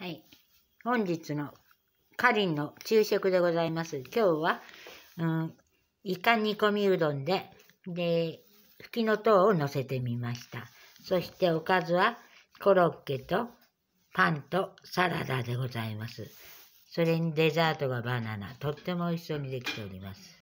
はい。本日のかりんの昼食でございます。今日は、うん、イカ煮込みうどんで、で、ふきのとうを乗せてみました。そしておかずはコロッケとパンとサラダでございます。それにデザートがバナナ。とっても美味しそうにできております。